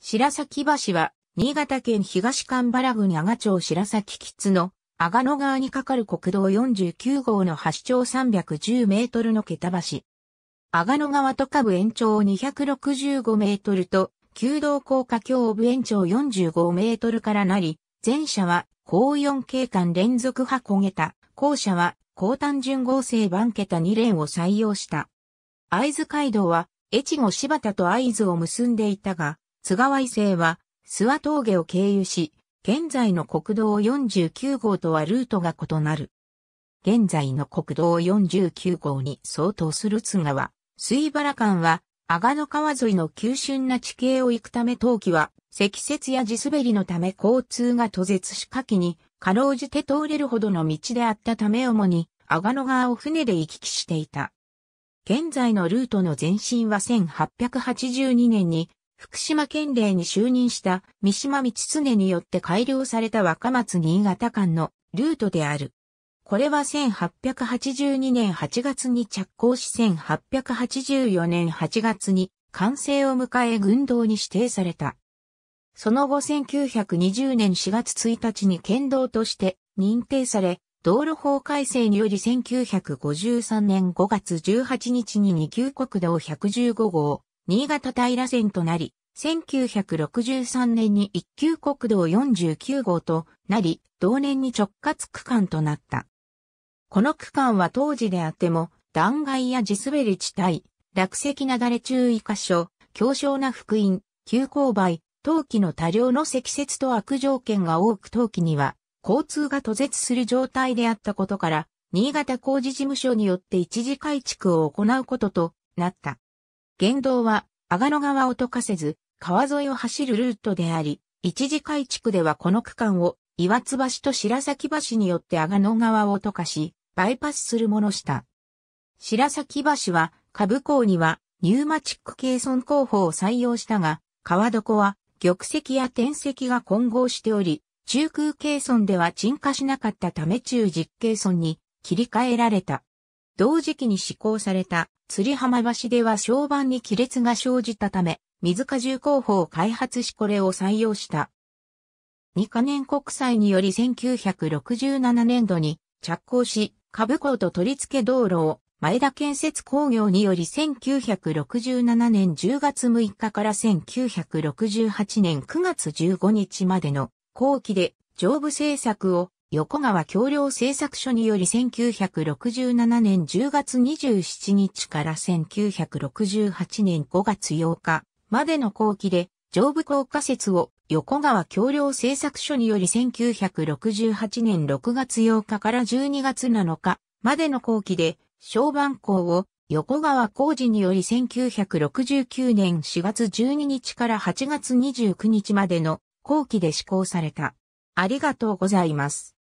白崎橋は、新潟県東神原郡阿賀町白崎キズの阿賀野川に架かる国道49号の橋丁310メートルの桁橋。阿賀野川と下部延長265メートルと、旧道高架橋部延長45メートルからなり、前者は高4景観連続箱桁、後者は高単純合成番桁2連を採用した。会津街道は、越後柴田と会津を結んでいたが、津川伊勢は、諏訪峠を経由し、現在の国道49号とはルートが異なる。現在の国道49号に相当する津川、水原間は、阿賀野川沿いの急峻な地形を行くため冬季は、積雪や地滑りのため交通が途絶し下記に、かろうじて通れるほどの道であったため主に、阿賀野川を船で行き来していた。現在のルートの前身は1882年に福島県令に就任した三島道常によって改良された若松新潟間のルートである。これは1882年8月に着工し1884年8月に完成を迎え軍道に指定された。その後1920年4月1日に県道として認定され、道路法改正により1953年5月18日に二級国道115号、新潟平線となり、1963年に一級国道49号となり、同年に直轄区間となった。この区間は当時であっても、断崖や地滑り地帯、落石なだれ注意箇所、強小な福音、急勾配、陶器の多量の積雪と悪条件が多く陶器には、交通が途絶する状態であったことから、新潟工事事務所によって一時改築を行うこととなった。言動は、阿賀野川を溶かせず、川沿いを走るルートであり、一次改築ではこの区間を、岩津橋と白崎橋によって阿賀野川を溶かし、バイパスするものした。白崎橋は、下部港には、ニューマチック計算工法を採用したが、川床は、玉石や天石が混合しており、中空計算では沈下しなかったため中実計算に切り替えられた。同時期に施行された釣り浜橋では床板に亀裂が生じたため、水荷重工法を開発しこれを採用した。二カ年国債により1967年度に着工し、株港と取り付け道路を前田建設工業により1967年10月6日から1968年9月15日までの後期で上部政策を横川橋梁製作所により1967年10月27日から1968年5月8日までの後期で上部高架設を横川橋梁製作所により1968年6月8日から12月7日までの後期で小番校を横川工事により1969年4月12日から8月29日までの後期で施行された。ありがとうございます。